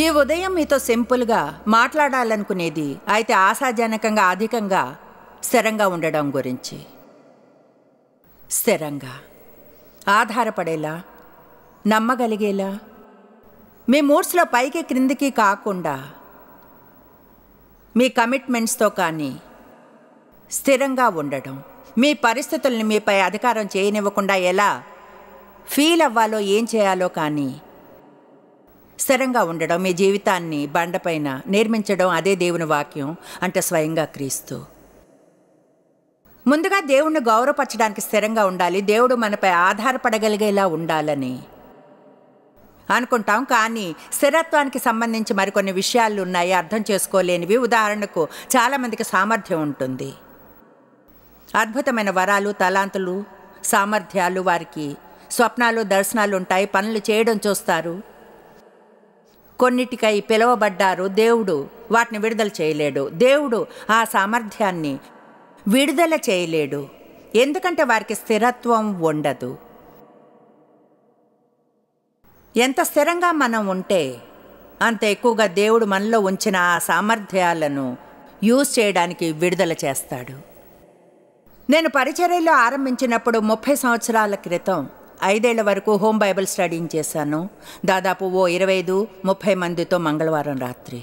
ఈ ఉదయం మీతో సింపుల్గా మాట్లాడాలనుకునేది అయితే ఆశాజనకంగా అధికంగా స్థిరంగా ఉండడం గురించి స్థిరంగా ఆధారపడేలా నమ్మగలిగేలా మీ మూడ్స్లో పైకి క్రిందికి కాకుండా మీ కమిట్మెంట్స్తో కానీ స్థిరంగా ఉండడం మీ పరిస్థితుల్ని మీపై అధికారం చేయనివ్వకుండా ఎలా ఫీల్ అవ్వాలో ఏం చేయాలో కానీ స్థిరంగా ఉండడం మీ జీవితాన్ని బండపైన నిర్మించడం అదే దేవుని వాక్యం అంటే స్వయంగా క్రీస్తు ముందుగా దేవుణ్ణి గౌరవపరచడానికి స్థిరంగా ఉండాలి దేవుడు మనపై ఆధారపడగలిగేలా ఉండాలని అనుకుంటాం కానీ స్థిరత్వానికి సంబంధించి మరికొన్ని విషయాలు ఉన్నాయి అర్థం చేసుకోలేనివి ఉదాహరణకు చాలామందికి సామర్థ్యం ఉంటుంది అద్భుతమైన వరాలు తలాంతులు సామర్థ్యాలు వారికి స్వప్నాలు దర్శనాలు ఉంటాయి పనులు చేయడం చూస్తారు కొన్నిటికై పిలువబడ్డారు దేవుడు వాటిని విడుదల చేయలేడు దేవుడు ఆ సామర్థ్యాన్ని విడుదల చేయలేడు ఎందుకంటే వారికి స్థిరత్వం ఉండదు ఎంత స్థిరంగా మనం ఉంటే అంత ఎక్కువగా దేవుడు మనలో ఉంచిన ఆ సామర్థ్యాలను యూజ్ చేయడానికి విడుదల చేస్తాడు నేను పరిచర్యలో ఆరంభించినప్పుడు ముప్పై సంవత్సరాల క్రితం ఐదేళ్ల వరకు హోమ్ బైబిల్ స్టడీని చేశాను దాదాపు ఓ ఇరవై ఐదు ముప్పై మందితో మంగళవారం రాత్రి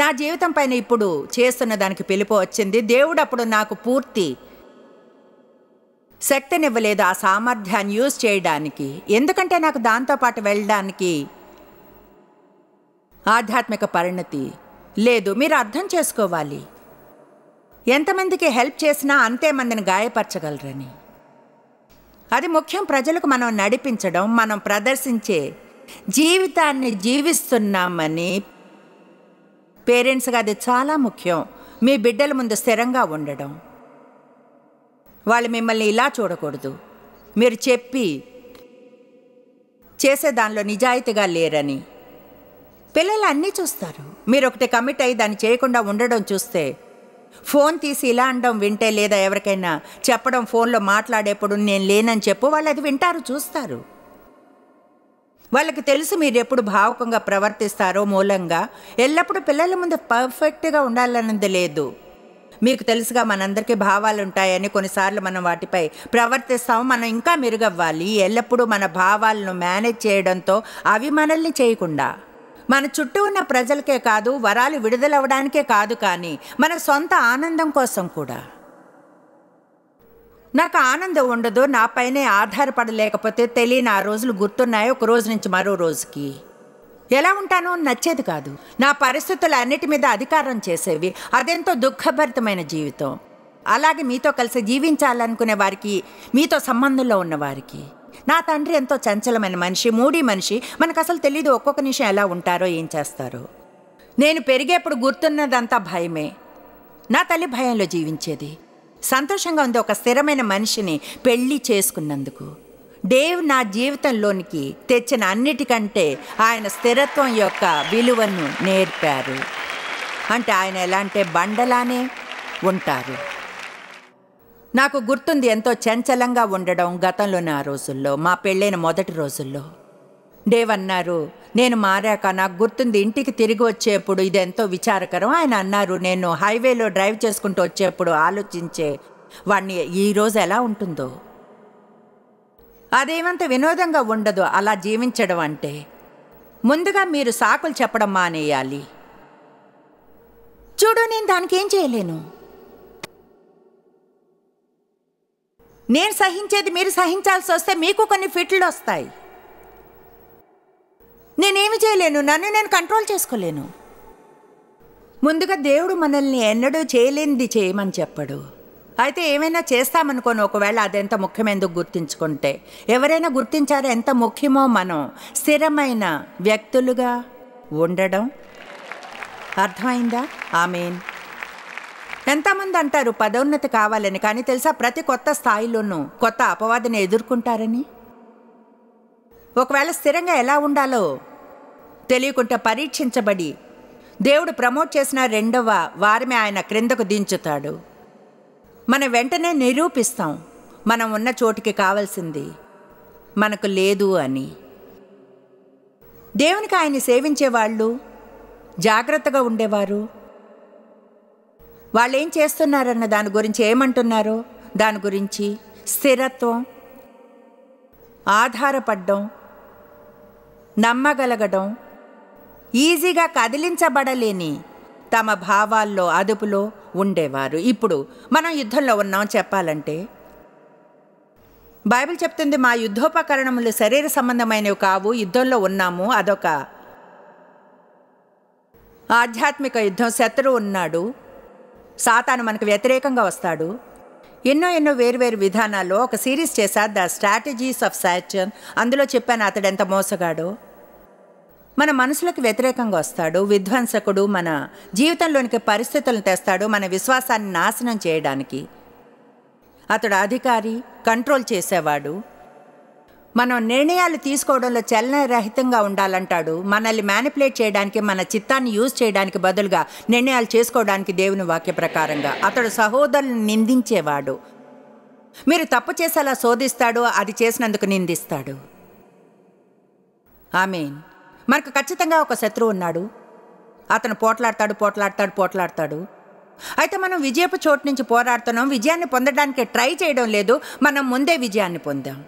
నా జీవితం పైన ఇప్పుడు చేస్తున్న దానికి పిలుపు వచ్చింది దేవుడు అప్పుడు నాకు పూర్తి శక్తినివ్వలేదు ఆ సామర్థ్యాన్ని యూజ్ చేయడానికి ఎందుకంటే నాకు దాంతోపాటు వెళ్ళడానికి ఆధ్యాత్మిక పరిణతి లేదు మీరు అర్థం చేసుకోవాలి ఎంతమందికి హెల్ప్ చేసినా అంతే మందిని గాయపరచగలరని అది ముఖ్యం ప్రజలకు మనం నడిపించడం మనం ప్రదర్శించే జీవితాన్ని జీవిస్తున్నామని పేరెంట్స్గా అది చాలా ముఖ్యం మీ బిడ్డల ముందు స్థిరంగా ఉండడం వాళ్ళు మిమ్మల్ని ఇలా చూడకూడదు మీరు చెప్పి చేసే దానిలో నిజాయితీగా లేరని పిల్లలు అన్నీ చూస్తారు మీరు ఒకటి కమిట్ అయ్యి దాన్ని చేయకుండా ఉండడం చూస్తే ఫోన్ తీసి ఇలా అనడం వింటే లేదా ఎవరికైనా చెప్పడం ఫోన్లో మాట్లాడేప్పుడు నేను లేనని చెప్పు వాళ్ళు అది వింటారు చూస్తారు వాళ్ళకి తెలుసు మీరు ఎప్పుడు భావకంగా ప్రవర్తిస్తారో మూలంగా ఎల్లప్పుడూ పిల్లల ముందు పర్ఫెక్ట్గా ఉండాలన్నది లేదు మీకు తెలుసుగా మనందరికీ భావాలు ఉంటాయని కొన్నిసార్లు మనం వాటిపై ప్రవర్తిస్తాము మనం ఇంకా మెరుగవ్వాలి ఎల్లప్పుడూ మన భావాలను మేనేజ్ చేయడంతో అవి మనల్ని చేయకుండా మన చుట్టూ ఉన్న ప్రజలకే కాదు వరాలు విడుదలవ్వడానికే కాదు కానీ మన సొంత ఆనందం కోసం కూడా నాకు ఆనందం ఉండదు నాపైనే ఆధారపడలేకపోతే తెలియని ఆ రోజులు గుర్తున్నాయి ఒక రోజు నుంచి మరో రోజుకి ఎలా ఉంటానో నచ్చేది కాదు నా పరిస్థితులు అన్నిటి మీద అధికారం చేసేవి అదెంతో దుఃఖభరితమైన జీవితం అలాగే మీతో కలిసి జీవించాలనుకునే వారికి మీతో సంబంధంలో ఉన్నవారికి నా తండ్రి ఎంతో చంచలమైన మనిషి మూడీ మనిషి మనకు అసలు తెలియదు ఒక్కొక్క నిమిషం ఎలా ఉంటారో ఏం చేస్తారో నేను పెరిగేప్పుడు గుర్తున్నదంతా భయమే నా తల్లి భయంలో జీవించేది సంతోషంగా ఉంది ఒక స్థిరమైన మనిషిని పెళ్ళి చేసుకున్నందుకు డేవ్ నా జీవితంలోనికి తెచ్చిన అన్నిటికంటే ఆయన స్థిరత్వం యొక్క విలువను నేర్పారు అంటే ఆయన ఎలా అంటే బండలానే ఉంటారు నాకు గుర్తుంది ఎంతో చంచలంగా ఉండడం గతంలోని ఆ రోజుల్లో మా పెళ్ళైన మొదటి రోజుల్లో డేవ్ అన్నారు నేను మారాక నాకు గుర్తుంది ఇంటికి తిరిగి వచ్చేప్పుడు ఇది ఎంతో విచారకరం ఆయన అన్నారు నేను హైవేలో డ్రైవ్ చేసుకుంటూ వచ్చేప్పుడు ఆలోచించే వాడిని ఈరోజు ఎలా ఉంటుందో అదేమంత వినోదంగా ఉండదు అలా జీవించడం అంటే ముందుగా మీరు సాకులు చెప్పడం మానేయాలి చూడు నేను దానికేం చేయలేను నేను సహించేది మీరు సహించాల్సి వస్తే మీకు కొన్ని ఫిట్లు వస్తాయి నేనేమి చేయలేను నన్ను నేను కంట్రోల్ చేసుకోలేను ముందుగా దేవుడు మనల్ని ఎన్నడూ చేయలేనిది చేయమని చెప్పడు అయితే ఏమైనా చేస్తామనుకోను ఒకవేళ అది ఎంత ముఖ్యమైనందుకు గుర్తించుకుంటే ఎవరైనా గుర్తించారో ఎంత ముఖ్యమో మనం స్థిరమైన వ్యక్తులుగా ఉండడం అర్థమైందా ఆమెన్ ఎంతమంది అంటారు పదోన్నతి కావాలని కానీ తెలుసా ప్రతి కొత్త స్థాయిలోనూ కొత్త అపవాదిని ఎదుర్కొంటారని ఒకవేళ స్థిరంగా ఎలా ఉండాలో తెలియకుండా పరీక్షించబడి దేవుడు ప్రమోట్ చేసిన రెండవ వారమే ఆయన క్రిందకు దించుతాడు మనం వెంటనే నిరూపిస్తాం మనం ఉన్న చోటికి కావాల్సింది మనకు లేదు అని దేవునికి ఆయన సేవించేవాళ్ళు జాగ్రత్తగా ఉండేవారు వాళ్ళేం చేస్తున్నారన్న దాని గురించి ఏమంటున్నారు దాని గురించి స్థిరత్వం ఆధారపడ్డం నమ్మగలగడం ఈజీగా కదిలించబడలేని తమ భావాల్లో అదుపులో ఉండేవారు ఇప్పుడు మనం యుద్ధంలో ఉన్నాం చెప్పాలంటే బైబిల్ చెప్తుంది మా యుద్ధోపకరణములు శరీర సంబంధమైనవి కావు యుద్ధంలో ఉన్నాము అదొక ఆధ్యాత్మిక యుద్ధం శత్రువు ఉన్నాడు సాతాను మనకు వ్యతిరేకంగా వస్తాడు ఎన్నో ఎన్నో వేర్వేరు విధానాల్లో ఒక సిరీస్ చేశారు ద స్ట్రాటజీస్ ఆఫ్ సాచన్ అందులో చెప్పాను అతడు ఎంత మోసగాడో మన మనసులకు వ్యతిరేకంగా వస్తాడు విధ్వంసకుడు మన జీవితంలోనికి పరిస్థితులను తెస్తాడు మన విశ్వాసాన్ని నాశనం చేయడానికి అతడు అధికారి కంట్రోల్ చేసేవాడు మనం నిర్ణయాలు తీసుకోవడంలో చలనరహితంగా ఉండాలంటాడు మనల్ని మ్యానిపులేట్ చేయడానికి మన చిత్తాన్ని యూజ్ చేయడానికి బదులుగా నిర్ణయాలు చేసుకోవడానికి దేవుని వాక్య ప్రకారంగా అతడు సహోదరుని నిందించేవాడు మీరు తప్పు చేసేలా శోధిస్తాడు అది చేసినందుకు నిందిస్తాడు ఆమెన్ మనకు ఖచ్చితంగా ఒక శత్రువు ఉన్నాడు అతను పోట్లాడతాడు పోట్లాడతాడు పోట్లాడతాడు అయితే మనం విజయపు చోటు నుంచి పోరాడుతున్నాం విజయాన్ని పొందడానికి ట్రై చేయడం లేదు మనం ముందే విజయాన్ని పొందాం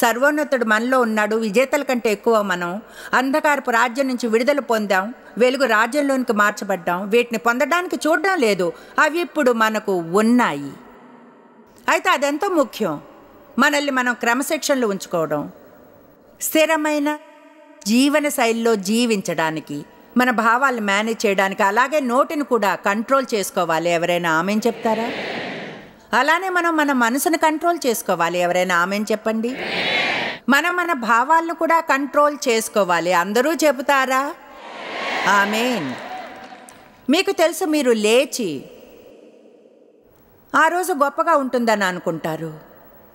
సర్వోన్నతుడు మనలో ఉన్నాడు విజేతల కంటే ఎక్కువ మనం అంధకారపు రాజ్యం నుంచి విడుదల పొందాం వెలుగు రాజ్యంలోనికి మార్చబడ్డాం వీటిని పొందడానికి చూడడం లేదు అవి ఇప్పుడు మనకు ఉన్నాయి అయితే అదెంతో ముఖ్యం మనల్ని మనం క్రమశిక్షణలో ఉంచుకోవడం స్థిరమైన జీవన శైలిలో జీవించడానికి మన భావాలను మేనేజ్ చేయడానికి అలాగే నోటిని కూడా కంట్రోల్ చేసుకోవాలి ఎవరైనా ఆమెను చెప్తారా అలానే మనం మన మనసును కంట్రోల్ చేసుకోవాలి ఎవరైనా ఆమెను చెప్పండి మనం మన భావాలను కూడా కంట్రోల్ చేసుకోవాలి అందరూ చెబుతారా ఆమెన్ మీకు తెలుసు మీరు లేచి ఆ రోజు గొప్పగా ఉంటుందని అనుకుంటారు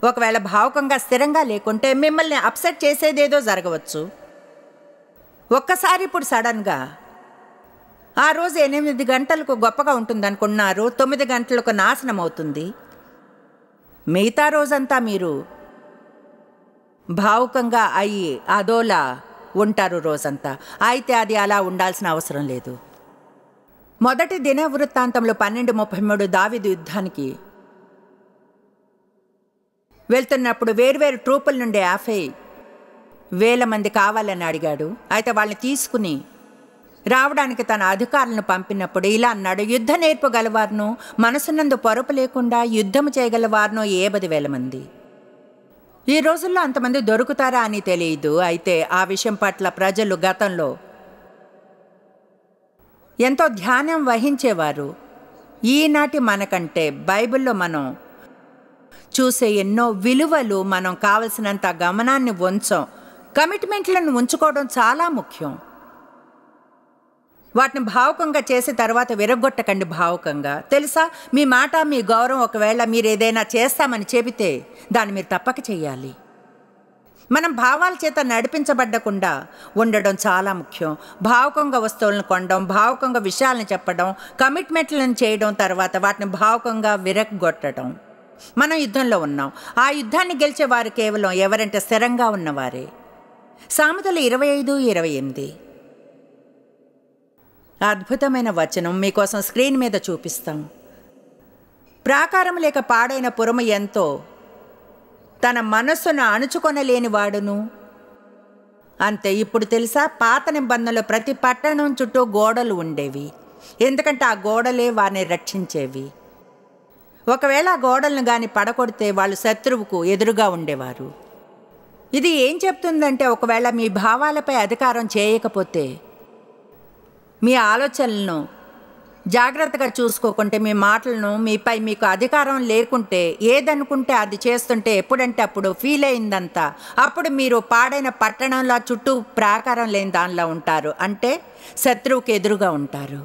ఒకవేళ భావకంగా స్థిరంగా లేకుంటే మిమ్మల్ని అప్సెట్ చేసేదేదో జరగవచ్చు ఒక్కసారి ఇప్పుడు సడన్గా ఆ రోజు ఎనిమిది గంటలకు గొప్పగా ఉంటుందనుకున్నారు తొమ్మిది గంటలకు నాశనం అవుతుంది మిగతా రోజంతా మీరు భావుకంగా అయి అదోలా ఉంటారు రోజంతా అయితే అది అలా ఉండాల్సిన అవసరం లేదు మొదటి దిన వృత్తాంతంలో పన్నెండు ముప్పై మూడు దావిదు యుద్ధానికి వెళ్తున్నప్పుడు వేరువేరు ట్రూపుల నుండి యాభై వేల మంది కావాలని అడిగాడు అయితే వాళ్ళని తీసుకుని రావడానికి తన అధికారులను పంపినప్పుడు ఇలా అన్నాడు యుద్ధ గలవారును మనసునందు పొరపు లేకుండా యుద్ధము చేయగలవారును పది వేల మంది ఈ రోజుల్లో అంతమంది దొరుకుతారా అని తెలియదు అయితే ఆ విషయం పట్ల ప్రజలు గతంలో ఎంతో ధ్యానం వహించేవారు ఈనాటి మనకంటే బైబిల్లో మనం చూసే ఎన్నో విలువలు మనం కావలసినంత గమనాన్ని ఉంచం కమిట్మెంట్లను ఉంచుకోవడం చాలా ముఖ్యం వాటిని భావుకంగా చేసి తర్వాత విరగొట్టకండి భావుకంగా తెలుసా మీ మాట మీ గౌరవం ఒకవేళ మీరు ఏదైనా చేస్తామని చెబితే దాన్ని మీరు తప్పక చేయాలి మనం భావాల చేత నడిపించబడ్డకుండా ఉండడం చాలా ముఖ్యం భావకంగా వస్తువులను కొనడం భావకంగా విషయాలను చెప్పడం కమిట్మెంట్లను చేయడం తర్వాత వాటిని భావకంగా విరగొట్టడం మనం యుద్ధంలో ఉన్నాం ఆ యుద్ధాన్ని గెలిచేవారు కేవలం ఎవరంటే స్థిరంగా ఉన్నవారే సామెతలు ఇరవై ఐదు ఇరవై ఎనిమిది అద్భుతమైన వచనం మీకోసం స్క్రీన్ మీద చూపిస్తాం ప్రాకారం లేక పాడైన పురమ ఎంతో తన మనస్సును అణుచుకొనలేనివాడును అంతే ఇప్పుడు తెలుసా పాత నిబంధనలో ప్రతి పట్టణం చుట్టూ గోడలు ఉండేవి ఎందుకంటే ఆ గోడలే వారిని రక్షించేవి ఒకవేళ ఆ గోడలను కానీ పడకొడితే వాళ్ళు శత్రువుకు ఎదురుగా ఉండేవారు ఇది ఏం చెప్తుందంటే ఒకవేళ మీ భావాలపై అధికారం చేయకపోతే మీ ఆలోచనలను జాగ్రత్తగా చూసుకోకుంటే మీ మాటలను మీపై మీకు అధికారం లేకుంటే ఏదనుకుంటే అది చేస్తుంటే ఎప్పుడంటే అప్పుడు ఫీల్ అయిందంతా అప్పుడు మీరు పాడైన పట్టణంలో చుట్టూ ప్రాకారం లేని దానిలో ఉంటారు అంటే శత్రువుకి ఎదురుగా ఉంటారు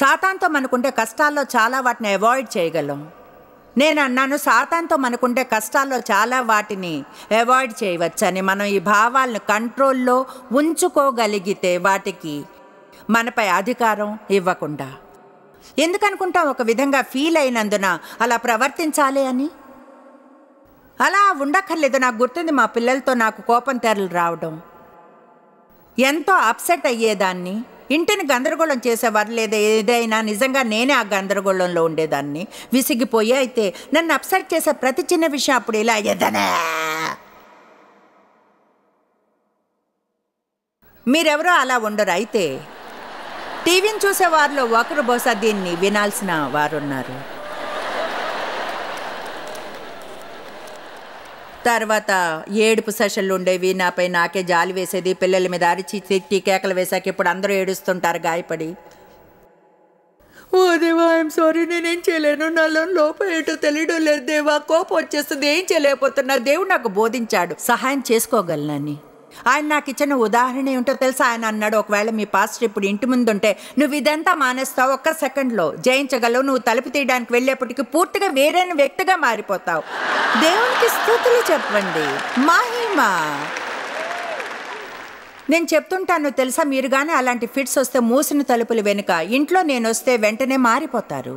సాతాంతం అనుకుంటే కష్టాల్లో చాలా వాటిని అవాయిడ్ చేయగలం నేను అన్నాను సాతాన్తో మనకుండే కష్టాల్లో చాలా వాటిని అవాయిడ్ చేయవచ్చని మనం ఈ భావాలను కంట్రోల్లో ఉంచుకోగలిగితే వాటికి మనపై అధికారం ఇవ్వకుండా ఎందుకనుకుంటాం ఒక విధంగా ఫీల్ అయినందున అలా ప్రవర్తించాలి అని అలా ఉండక్కర్లేదు నాకు గుర్తుంది మా పిల్లలతో నాకు కోపం తెరలు రావడం ఎంతో అప్సెట్ అయ్యేదాన్ని ఇంటిని గందరగోళం చేసేవారు లేదా ఏదైనా నిజంగా నేనే ఆ గందరగోళంలో ఉండేదాన్ని విసిగిపోయి అయితే నన్ను అప్సెట్ చేసే ప్రతి చిన్న విషయం అప్పుడు ఇలా అయ్యేదనే మీరెవరో అలా ఉండరు అయితే టీవీని చూసే వారిలో ఒకరు బహుశా దీన్ని వినాల్సిన వారున్నారు తర్వాత ఏడుపు సెషన్లు ఉండేవి నాపై నాకే జాలి వేసేది పిల్లల మీద అరిచి తిట్టి కేకలు వేశాక ఇప్పుడు అందరూ ఏడుస్తుంటారు గాయపడి ఓ దేవా ఐఎమ్ సారీ నేనేం చేయలేను నాలో లోపం తెలియడం లేదు దేవా కోపం వచ్చేస్తుంది ఏం చేయలేకపోతున్నారు దేవుడు నాకు బోధించాడు సహాయం చేసుకోగలనని ఆయన నాకు ఇచ్చిన ఉదాహరణ ఏంటో తెలుసా ఆయన అన్నాడు ఒకవేళ మీ పాస్టర్ ఇప్పుడు ఇంటి ముందు ఉంటే నువ్వు ఇదంతా మానేస్తావు ఒక్క సెకండ్లో జయించగలవు నువ్వు తలుపు తీయడానికి వెళ్ళేప్పటికి పూర్తిగా వేరే వ్యక్తిగా మారిపోతావు దేవునికి స్థుతులు చెప్పండి మహిమ నేను చెప్తుంటాను తెలుసా మీరు కానీ అలాంటి ఫిట్స్ వస్తే మూసిన తలుపులు వెనుక ఇంట్లో నేను వస్తే వెంటనే మారిపోతారు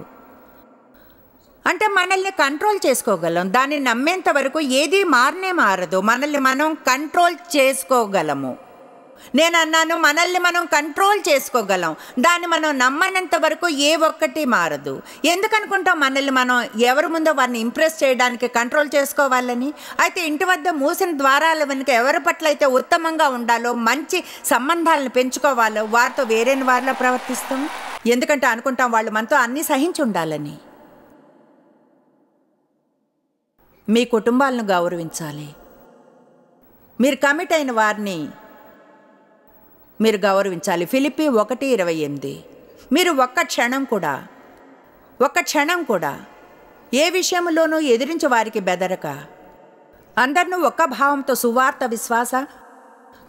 అంటే మనల్ని కంట్రోల్ చేసుకోగలం దాన్ని నమ్మేంత వరకు ఏది మారనే మారదు మనల్ని మనం కంట్రోల్ చేసుకోగలము నేను అన్నాను మనల్ని మనం కంట్రోల్ చేసుకోగలం దాన్ని మనం నమ్మనంత వరకు ఏ ఒక్కటి మారదు ఎందుకనుకుంటాం మనల్ని మనం ఎవరి ముందో వారిని ఇంప్రెస్ చేయడానికి కంట్రోల్ చేసుకోవాలని అయితే ఇంటి వద్ద మూసిన ద్వారాల వెనుక ఎవరి పట్ల అయితే ఉత్తమంగా ఉండాలో మంచి సంబంధాలను పెంచుకోవాలో వారితో వేరేని వారిలో ప్రవర్తిస్తాం ఎందుకంటే అనుకుంటాం వాళ్ళు మనతో అన్నీ సహించి ఉండాలని మీ కుటుంబాలను గౌరవించాలి మీరు కమిట్ అయిన వారిని మీరు గౌరవించాలి ఫిలిపి ఒకటి ఇరవై ఎనిమిది మీరు ఒక్క క్షణం కూడా ఒక్క క్షణం కూడా ఏ విషయంలోనూ ఎదిరించి వారికి బెదరక అందరినూ ఒక్క భావంతో సువార్త విశ్వాస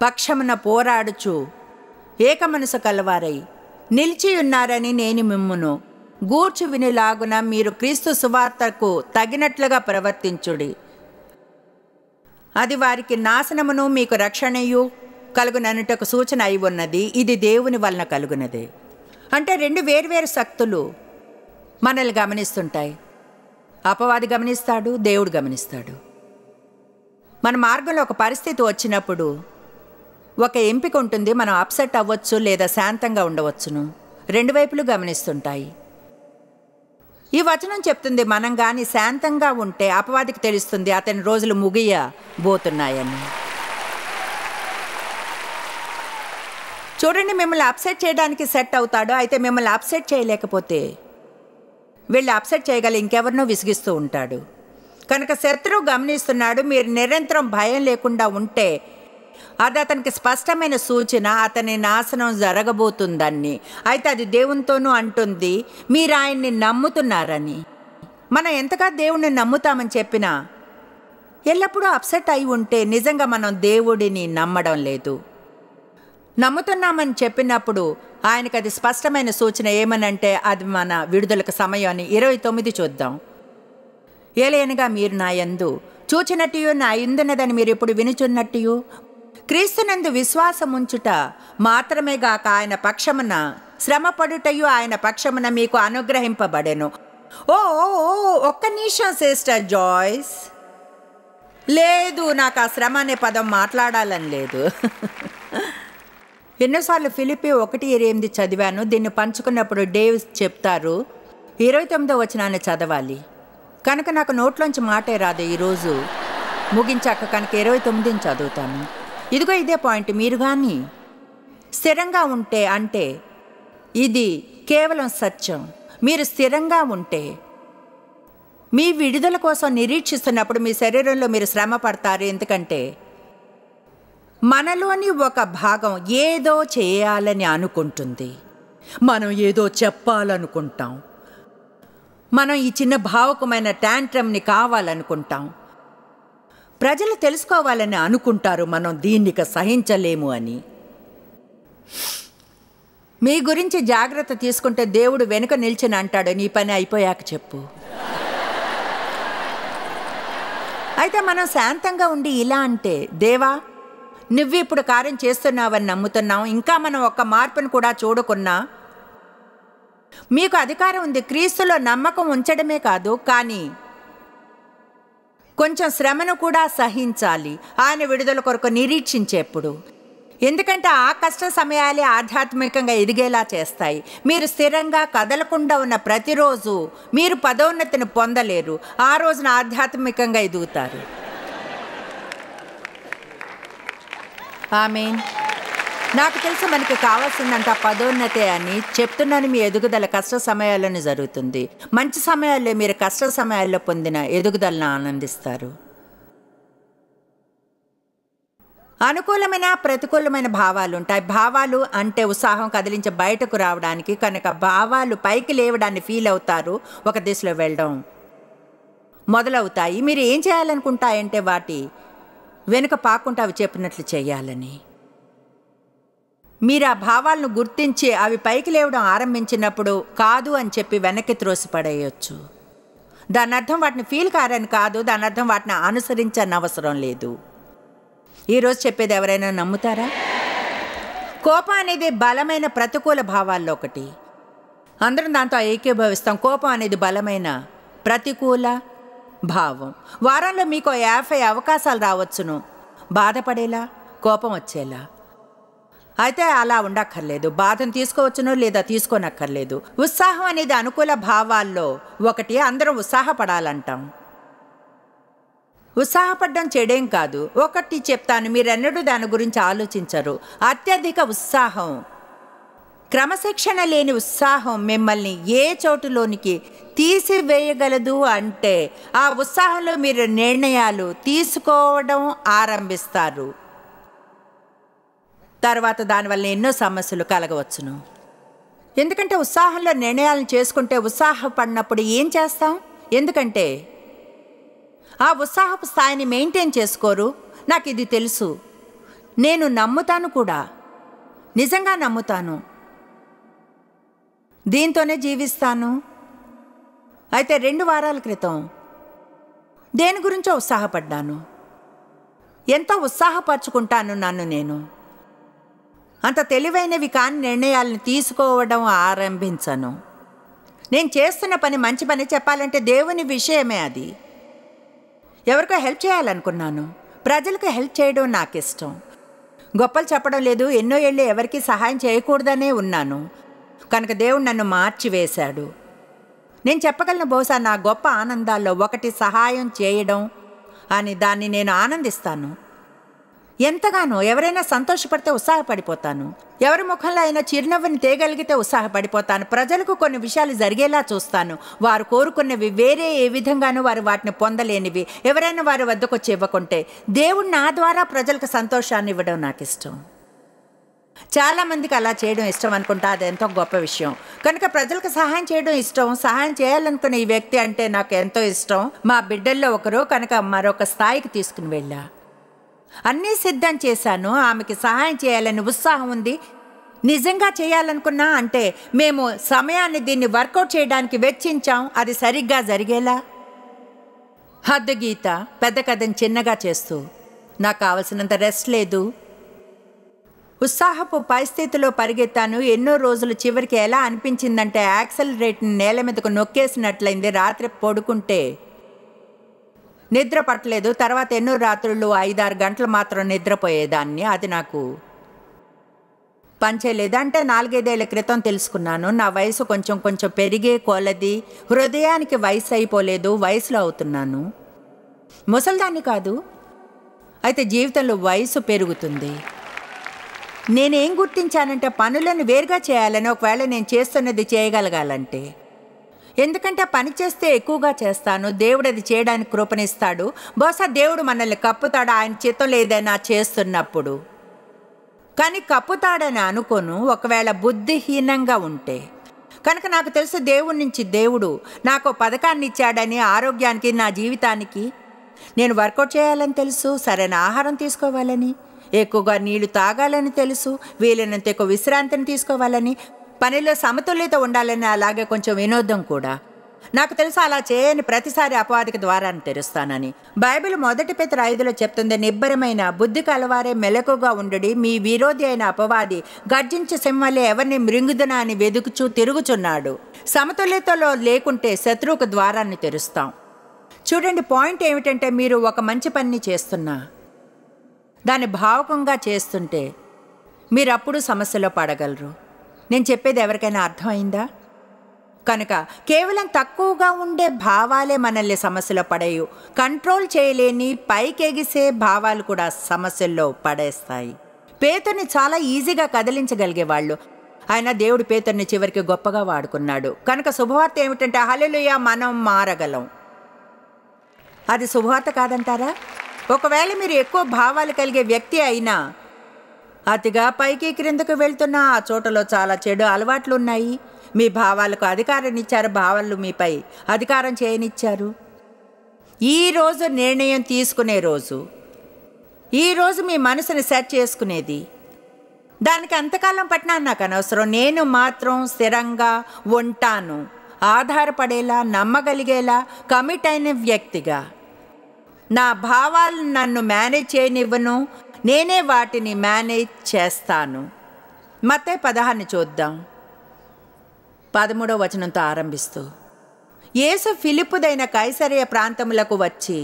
పక్షమున పోరాడుచు ఏకమనసు కలవారై నిలిచి ఉన్నారని నేను మిమ్మును గూర్చు వినిలాగున మీరు క్రీస్తు సువార్తకు తగినట్లుగా ప్రవర్తించుడి అది వారికి నాశనమును మీకు రక్షణయు కలుగుననుటకు సూచన అయి ఉన్నది ఇది దేవుని వలన కలుగునది అంటే రెండు వేర్వేరు శక్తులు మనల్ని గమనిస్తుంటాయి అపవాది గమనిస్తాడు దేవుడు గమనిస్తాడు మన మార్గంలో ఒక పరిస్థితి వచ్చినప్పుడు ఒక ఎంపిక ఉంటుంది మనం అప్సెట్ అవ్వచ్చు లేదా శాంతంగా ఉండవచ్చును రెండు వైపులు గమనిస్తుంటాయి ఈ వచనం చెప్తుంది మనం కానీ శాంతంగా ఉంటే అపవాదికి తెలుస్తుంది అతని రోజులు ముగియబోతున్నాయని చూడండి మిమ్మల్ని అప్సెట్ చేయడానికి సెట్ అవుతాడు అయితే మిమ్మల్ని అప్సెట్ చేయలేకపోతే వీళ్ళు అప్సెట్ చేయగల ఇంకెవరినో విసిగిస్తూ ఉంటాడు కనుక శత్రువు గమనిస్తున్నాడు మీరు నిరంతరం భయం లేకుండా ఉంటే అది అతనికి స్పష్టమైన సూచన అతని నాశనం జరగబోతుందని అయితే అది దేవునితోనూ అంటుంది మీరు ఆయన్ని నమ్ముతున్నారని మనం ఎంతగా దేవుణ్ణి నమ్ముతామని చెప్పినా ఎల్లప్పుడూ అప్సెట్ అయి ఉంటే నిజంగా మనం దేవుడిని నమ్మడం లేదు నమ్ముతున్నామని చెప్పినప్పుడు ఆయనకు అది స్పష్టమైన సూచన ఏమనంటే అది మన విడుదలకు సమయం అని ఇరవై తొమ్మిది చూద్దాం ఏలేనగా మీరు నా యందు చూచినట్టు నా ఇందున్నదని మీరు ఇప్పుడు వినుచున్నట్టు క్రీస్తునందు విశ్వాసముంచుట మాత్రమే ఆయన పక్షమున శ్రమపడుటయు ఆయన పక్షమున మీకు అనుగ్రహింపబడెను ఓ ఒక్క నిమిషం సిస్టర్ జాయ్స్ లేదు నాకు ఆ శ్రమ అనే పదం మాట్లాడాలని లేదు ఎన్నోసార్లు ఫిలిపి ఒకటి ఇరవై ఎనిమిది చదివాను దీన్ని పంచుకున్నప్పుడు డేవ్ చెప్తారు ఇరవై తొమ్మిదో వచనాన్ని చదవాలి కనుక నాకు నోట్లోంచి మాటే రాదు ఈరోజు ముగించాక కనుక ఇరవై తొమ్మిదిని చదువుతాను ఇదిగో ఇదే పాయింట్ మీరు కానీ స్థిరంగా ఉంటే అంటే ఇది కేవలం సత్యం మీరు స్థిరంగా ఉంటే మీ విడుదల కోసం నిరీక్షిస్తున్నప్పుడు మీ శరీరంలో మీరు శ్రమ పడతారు ఎందుకంటే మనలోని ఒక భాగం ఏదో చేయాలని అనుకుంటుంది మనం ఏదో చెప్పాలనుకుంటాం మనం ఈ చిన్న భావకమైన ట్యాంట్రమ్ని కావాలనుకుంటాం ప్రజలు తెలుసుకోవాలని అనుకుంటారు మనం దీన్నిక సహించలేము అని మీ గురించి జాగ్రత్త తీసుకుంటే దేవుడు వెనుక నిల్చొని అంటాడు నీ పని అయిపోయాక చెప్పు అయితే మనం శాంతంగా ఉండి ఇలా అంటే దేవా నువ్వు ఇప్పుడు కార్యం చేస్తున్నావని నమ్ముతున్నాం ఇంకా మనం ఒక్క మార్పును కూడా చూడకున్నా మీకు అధికారం ఉంది క్రీస్తులో నమ్మకం ఉంచడమే కాదు కానీ కొంచెం శ్రమను కూడా సహించాలి ఆయన విడుదల కొరకు నిరీక్షించేప్పుడు ఎందుకంటే ఆ కష్ట సమయాలే ఆధ్యాత్మికంగా ఎదిగేలా చేస్తాయి మీరు స్థిరంగా కదలకుండా ఉన్న ప్రతిరోజు మీరు పదోన్నతిని పొందలేరు ఆ రోజున ఆధ్యాత్మికంగా ఎదుగుతారు ఆమె నాకు తెలిసి మనకి కావాల్సిందంత పదోన్నతే అని చెప్తున్నాను మీ ఎదుగుదల కష్ట సమయాల్లోనే జరుగుతుంది మంచి సమయాల్లో మీరు కష్ట సమయాల్లో పొందిన ఎదుగుదలను ఆనందిస్తారు అనుకూలమైన ప్రతికూలమైన భావాలు ఉంటాయి భావాలు అంటే ఉత్సాహం కదిలించి బయటకు రావడానికి కనుక భావాలు పైకి లేవడాన్ని ఫీల్ అవుతారు ఒక దిశలో వెళ్ళడం మొదలవుతాయి మీరు ఏం చేయాలనుకుంటాయంటే వాటి వెనుక పాకుండా అవి చెప్పినట్లు చేయాలని మీరు ఆ భావాలను గుర్తించి అవి పైకి లేవడం ఆరంభించినప్పుడు కాదు అని చెప్పి వెనక్కి త్రోసిపడేయచ్చు దాని అర్థం వాటిని ఫీల్ కారని కాదు దాని అర్థం వాటిని అనుసరించని అవసరం లేదు ఈరోజు చెప్పేది ఎవరైనా నమ్ముతారా కోపం అనేది బలమైన ప్రతికూల భావాల్లో ఒకటి అందరం దాంతో ఏకీభవిస్తాం కోపం అనేది బలమైన ప్రతికూల భావం వారంలో మీకు యాభై అవకాశాలు రావచ్చును బాధపడేలా కోపం వచ్చేలా అయితే అలా ఉండక్కర్లేదు బాధను తీసుకోవచ్చునో లేదా తీసుకోనక్కర్లేదు ఉత్సాహం అనేది అనుకూల భావాల్లో ఒకటి అందరం ఉత్సాహపడాలంటాం ఉత్సాహపడడం చెడేం కాదు ఒకటి చెప్తాను మీరెన్నడూ దాని గురించి ఆలోచించరు అత్యధిక ఉత్సాహం క్రమశిక్షణ లేని ఉత్సాహం మిమ్మల్ని ఏ చోటులోనికి తీసివేయగలదు అంటే ఆ ఉత్సాహంలో మీరు నిర్ణయాలు తీసుకోవడం ఆరంభిస్తారు తర్వాత దానివల్ల ఎన్నో సమస్యలు కలగవచ్చును ఎందుకంటే ఉత్సాహంలో నిర్ణయాలను చేసుకుంటే ఉత్సాహపడినప్పుడు ఏం చేస్తాం ఎందుకంటే ఆ ఉత్సాహపు స్థాయిని మెయింటైన్ చేసుకోరు నాకు ఇది తెలుసు నేను నమ్ముతాను కూడా నిజంగా నమ్ముతాను దీంతోనే జీవిస్తాను అయితే రెండు వారాల క్రితం దేని గురించో ఉత్సాహపడ్డాను ఎంతో ఉత్సాహపరచుకుంటాను నన్ను నేను అంత తెలివైనవి కాని నిర్ణయాలను తీసుకోవడం ఆరంభించను నేను చేస్తున్న పని మంచి పని చెప్పాలంటే దేవుని విషయమే అది ఎవరికో హెల్ప్ చేయాలనుకున్నాను ప్రజలకు హెల్ప్ చేయడం నాకు ఇష్టం గొప్పలు చెప్పడం లేదు ఎన్నో ఏళ్ళు ఎవరికి సహాయం చేయకూడదనే ఉన్నాను కనుక దేవుడు నన్ను మార్చివేశాడు నేను చెప్పగలను బహుశా నా గొప్ప ఆనందాల్లో ఒకటి సహాయం చేయడం అని దాన్ని నేను ఆనందిస్తాను ఎంతగానో ఎవరైనా సంతోషపడితే ఉత్సాహపడిపోతాను ఎవరి ముఖంలో అయినా చిరునవ్వుని తేగలిగితే ఉత్సాహపడిపోతాను ప్రజలకు కొన్ని విషయాలు జరిగేలా చూస్తాను వారు కోరుకున్నవి వేరే ఏ విధంగానూ వారు వాటిని పొందలేనివి ఎవరైనా వారి వద్దకు వచ్చి ఇవ్వకుంటే దేవుడు నా ద్వారా ప్రజలకు సంతోషాన్ని ఇవ్వడం నాకు ఇష్టం చాలామందికి అలా చేయడం ఇష్టం అనుకుంటా అది ఎంతో గొప్ప విషయం కనుక ప్రజలకు సహాయం చేయడం ఇష్టం సహాయం చేయాలనుకునే ఈ వ్యక్తి అంటే నాకు ఎంతో ఇష్టం మా బిడ్డల్లో ఒకరు కనుక మరొక స్థాయికి తీసుకుని వెళ్ళా అన్నీ సిద్ధం చేశాను ఆమెకి సహాయం చేయాలని ఉత్సాహం ఉంది నిజంగా చేయాలనుకున్నా అంటే మేము సమయాన్ని దీన్ని వర్కౌట్ చేయడానికి వెచ్చించాం అది సరిగ్గా జరిగేలా హద్దు గీత పెద్ద కథని చిన్నగా చేస్తూ నాకు కావలసినంత రెస్ట్ లేదు ఉత్సాహపు పరిస్థితిలో పరిగెత్తాను ఎన్నో రోజులు చివరికి ఎలా అనిపించిందంటే యాక్సలరేట్ని నేల మీదకు నొక్కేసినట్లయింది రాత్రి పడుకుంటే నిద్ర పట్టలేదు తర్వాత ఎన్నో రాత్రులు ఐదారు గంటలు మాత్రం నిద్రపోయేదాన్ని అది నాకు పనిచేయలేదు అంటే నాలుగైదేళ్ల క్రితం తెలుసుకున్నాను నా వయసు కొంచెం కొంచెం పెరిగే కొలది హృదయానికి వయసు అయిపోలేదు వయసులో అవుతున్నాను ముసలిదాన్ని కాదు అయితే జీవితంలో వయసు పెరుగుతుంది నేనేం గుర్తించానంటే పనులను వేరుగా చేయాలని ఒకవేళ నేను చేస్తున్నది చేయగలగాలంటే ఎందుకంటే పని చేస్తే ఎక్కువగా చేస్తాను దేవుడు అది చేయడానికి కృపణిస్తాడు బహుశా దేవుడు మనల్ని కప్పుతాడు ఆయన చిత్తం లేదైనా చేస్తున్నప్పుడు కానీ కప్పుతాడని అనుకోను ఒకవేళ బుద్ధిహీనంగా ఉంటే కనుక నాకు తెలుసు దేవుడి నుంచి దేవుడు నాకు పథకాన్ని ఇచ్చాడని ఆరోగ్యానికి నా జీవితానికి నేను వర్కౌట్ చేయాలని తెలుసు సరైన ఆహారం తీసుకోవాలని ఎక్కువగా నీళ్లు తాగాలని తెలుసు వీలైనంత ఎక్కువ విశ్రాంతిని తీసుకోవాలని పనిలో సమతుల్యత ఉండాలని అలాగే కొంచెం వినోదం కూడా నాకు తెలుసు అలా చేయని ప్రతిసారి అపవాదికి ద్వారాన్ని తెరుస్తానని బైబిల్ మొదటి పెద్ద ఐదులో చెప్తుంది నిబ్బరమైన బుద్ధి కలవారే మెలకుగా ఉండడి మీ విరోధి అయిన అపవాది గర్జించి సింహలే ఎవరిని మృంగుదన అని వెదుకుచూ తిరుగుచున్నాడు సమతుల్యతలో లేకుంటే శత్రువుకు ద్వారాన్ని తెరుస్తాం చూడండి పాయింట్ ఏమిటంటే మీరు ఒక మంచి పని చేస్తున్నా దాన్ని భావకంగా చేస్తుంటే మీరు అప్పుడు సమస్యలో పడగలరు నేను చెప్పేది ఎవరికైనా అర్థమైందా కనుక కేవలం తక్కువగా ఉండే భావాలే మనల్ని సమస్యలో పడేయు కంట్రోల్ చేయలేని పైకెగిసే భావాలు కూడా సమస్యల్లో పడేస్తాయి పేతుని చాలా ఈజీగా కదిలించగలిగేవాళ్ళు ఆయన దేవుడు పేతుర్ని చివరికి గొప్పగా వాడుకున్నాడు కనుక శుభవార్త ఏమిటంటే హలెలుయ మనం మారగలం అది శుభవార్త కాదంటారా ఒకవేళ మీరు ఎక్కువ భావాలు కలిగే వ్యక్తి అయినా అతిగా పైకి క్రిందకు వెళ్తున్న ఆ చోటలో చాలా చెడు అలవాట్లున్నాయి మీ భావాలకు అధికారాన్నిచ్చారు భావాలు మీపై అధికారం చేయనిచ్చారు ఈరోజు నిర్ణయం తీసుకునే రోజు ఈరోజు మీ మనసుని సెట్ చేసుకునేది దానికి అంతకాలం పట్టినా నాకు అనవసరం నేను మాత్రం స్థిరంగా ఉంటాను ఆధారపడేలా నమ్మగలిగేలా కమిట్ అయిన వ్యక్తిగా నా భావాలను నన్ను మేనేజ్ చేయనివ్వను నేనే వాటిని మేనేజ్ చేస్తాను మతే పదహాన్ని చూద్దాం పదమూడవ వచనంతో ఆరంభిస్తూ యేసు ఫిలిప్పుదైన కైసరియ ప్రాంతములకు వచ్చి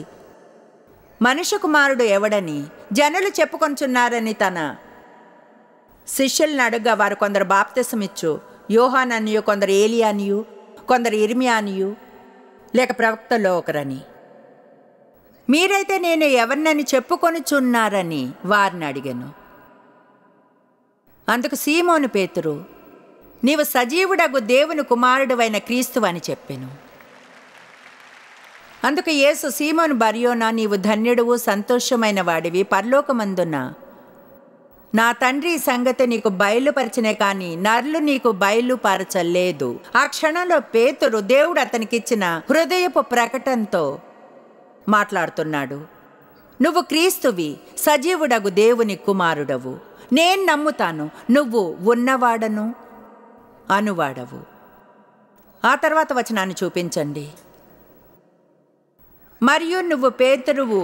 మనిషి కుమారుడు ఎవడని జనులు చెప్పుకొంచున్నారని తన శిష్యులను అడుగ్గా వారు కొందరు బాప్తిసమిచ్చు అనియు కొందరు ఏలియానియు కొందరు ఇర్మియానియు లేక ప్రవక్తలో ఒకరని మీరైతే నేను ఎవరినని చెప్పుకొనుచున్నారని వారిని అడిగాను అందుకు సీమోను పేతురు నీవు సజీవుడగు దేవుని కుమారుడువైన క్రీస్తు అని చెప్పాను అందుకు యేసు సీమోను బర్యోనా నీవు ధన్యుడువు సంతోషమైన వాడివి పర్లోకమందున్న నా తండ్రి సంగతి నీకు బయలుపరచనే కానీ నర్లు నీకు బయలుపరచలేదు ఆ క్షణంలో పేతురు దేవుడు అతనికిచ్చిన హృదయపు ప్రకటనతో మాట్లాడుతున్నాడు నువ్వు క్రీస్తువి సజీవుడగు దేవుని కుమారుడవు నేను నమ్ముతాను నువ్వు ఉన్నవాడను అనువాడవు ఆ తర్వాత వచనాన్ని చూపించండి మరియు నువ్వు పేతురువు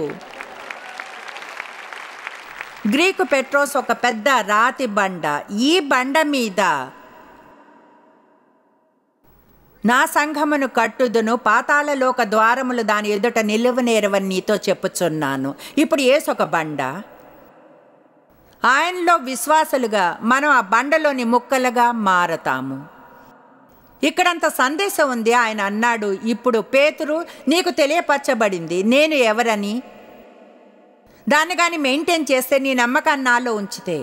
గ్రీకు పెట్రోస్ ఒక పెద్ద రాతి బండ ఈ బండ మీద నా సంఘమును కట్టుదును పాతాళలోక ద్వారములు దాని ఎదుట నిలువనేరవని నీతో చెప్పుచున్నాను ఇప్పుడు ఏసొక బండ ఆయనలో విశ్వాసులుగా మనం ఆ బండలోని ముక్కలుగా మారతాము ఇక్కడంత సందేశం ఉంది ఆయన అన్నాడు ఇప్పుడు పేతురు నీకు తెలియపరచబడింది నేను ఎవరని దాన్ని కానీ మెయింటైన్ చేస్తే నీ నమ్మకాన్ని నాలో ఉంచితే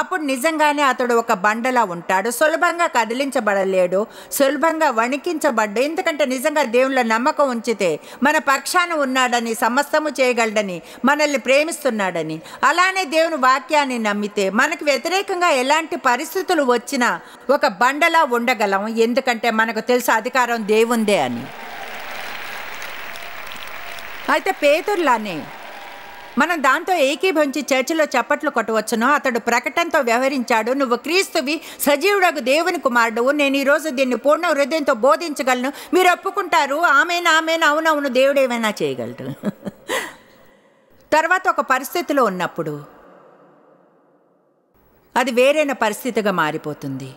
అప్పుడు నిజంగానే అతడు ఒక బండలా ఉంటాడు సులభంగా కదిలించబడలేడు సులభంగా వణికించబడ్డు ఎందుకంటే నిజంగా దేవుళ్ళ నమ్మకం ఉంచితే మన పక్షాన ఉన్నాడని సమస్తము చేయగలడని మనల్ని ప్రేమిస్తున్నాడని అలానే దేవుని వాక్యాన్ని నమ్మితే మనకు వ్యతిరేకంగా ఎలాంటి పరిస్థితులు వచ్చినా ఒక బండలా ఉండగలం ఎందుకంటే మనకు తెలుసు అధికారం దేవుందే అని అయితే పేతుర్లానే మనం దాంతో ఏకీభవించి చర్చిలో చప్పట్లు కొట్టవచ్చునో అతడు ప్రకటనతో వ్యవహరించాడు నువ్వు క్రీస్తువి సజీవుడకు దేవుని కుమారుడు నేను ఈరోజు దీన్ని పూర్ణ హృదయంతో బోధించగలను మీరు ఒప్పుకుంటారు ఆమెను ఆమెను అవునవును దేవుడేమైనా చేయగలరు తర్వాత ఒక పరిస్థితిలో ఉన్నప్పుడు అది వేరైన పరిస్థితిగా మారిపోతుంది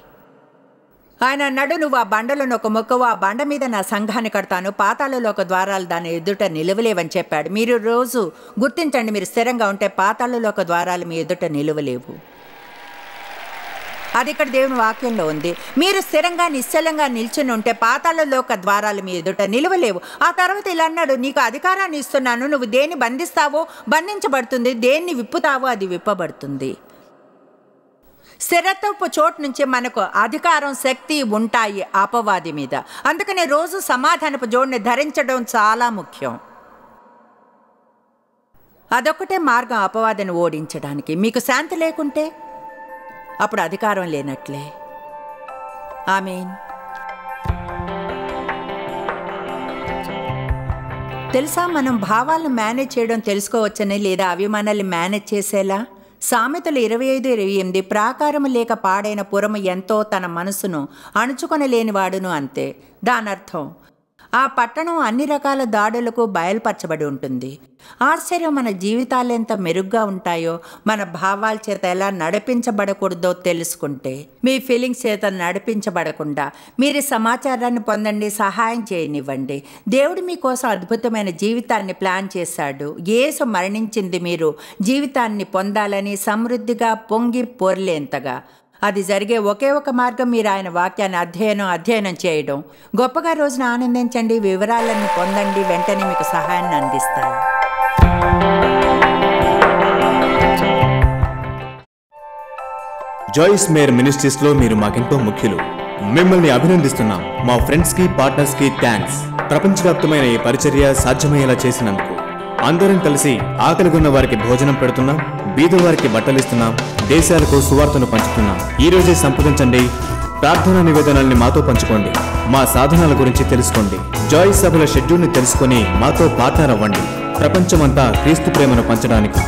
ఆయన అన్నాడు నువ్వు ఆ బండలో ఒక మొక్కవు ఆ బండ మీద నా సంఘాన్ని కడతాను పాతాళలో ఒక ద్వారాలు దాని ఎదుట నిలవలేవని చెప్పాడు మీరు రోజు గుర్తించండి మీరు స్థిరంగా ఉంటే పాతాళలో ఒక ద్వారాలు మీ ఎదుట నిలవలేవు అది ఇక్కడ దేవుని వాక్యంలో ఉంది మీరు స్థిరంగా నిశ్చలంగా నిల్చుని ఉంటే పాతాలలోక ద్వారాలు మీ ఎదుట నిలవలేవు ఆ తర్వాత ఇలా అన్నాడు నీకు అధికారాన్ని ఇస్తున్నాను నువ్వు దేన్ని బంధిస్తావో బంధించబడుతుంది దేన్ని విప్పుతావో అది విప్పబడుతుంది స్థిరత్వపు చోటు నుంచి మనకు అధికారం శక్తి ఉంటాయి అపవాది మీద అందుకనే రోజు సమాధానపు జోడిని ధరించడం చాలా ముఖ్యం అదొక్కటే మార్గం అపవాదిని ఓడించడానికి మీకు శాంతి లేకుంటే అప్పుడు అధికారం లేనట్లే ఐ మీన్ తెలుసా మనం భావాలను మేనేజ్ చేయడం తెలుసుకోవచ్చని లేదా అవి మనల్ని మేనేజ్ చేసేలా సామెతలు ఇరవై ఐదు ఇరవై ఎనిమిది ప్రాకారము లేక పాడైన పురము ఎంతో తన మనసును అణుచుకొనలేనివాడును అంతే దానర్థం ఆ పట్టణం అన్ని రకాల దాడులకు బయలుపరచబడి ఉంటుంది ఆశ్చర్యం మన జీవితాలు ఎంత మెరుగ్గా ఉంటాయో మన భావాల చేత ఎలా నడిపించబడకూడదో తెలుసుకుంటే మీ ఫీలింగ్స్ చేత నడిపించబడకుండా మీరు సమాచారాన్ని పొందండి సహాయం చేయనివ్వండి దేవుడు మీకోసం అద్భుతమైన జీవితాన్ని ప్లాన్ చేశాడు ఏసు మరణించింది మీరు జీవితాన్ని పొందాలని సమృద్ధిగా పొంగి పొర్లేంతగా అది జరిగే ఒకే ఒక మార్గం మీరు ఆయన వాక్యాన్ని అధ్యయనం అధ్యయనం చేయడం గొప్పగా రోజున ఆనందించండి వివరాలను పొందండి వెంటనే మీకు సహాయాన్ని అందిస్తాయి జాయిస్ మేర్ మినిస్ట్రీస్లో మీరు మాకెంతో ముఖ్యులు మిమ్మల్ని అభినందిస్తున్నాం మా ఫ్రెండ్స్కి పార్ట్నర్స్కి థ్యాంక్స్ ప్రపంచవ్యాప్తమైన ఈ పరిచర్య సాధ్యమయ్యేలా చేసినందుకు అందరం కలిసి ఆకలిగొన్న వారికి భోజనం పెడుతున్నాం బీదవారికి బట్టలిస్తున్నాం దేశాలకు సువార్తను పంచుతున్నాం ఈ రోజే సంప్రదించండి ప్రార్థనా నివేదనల్ని మాతో పంచుకోండి మా సాధనాల గురించి తెలుసుకోండి జాయి సభల షెడ్యూల్ని తెలుసుకొని మాతో పాతారవ్వండి ప్రపంచమంతా క్రీస్తు ప్రేమను పంచడానికి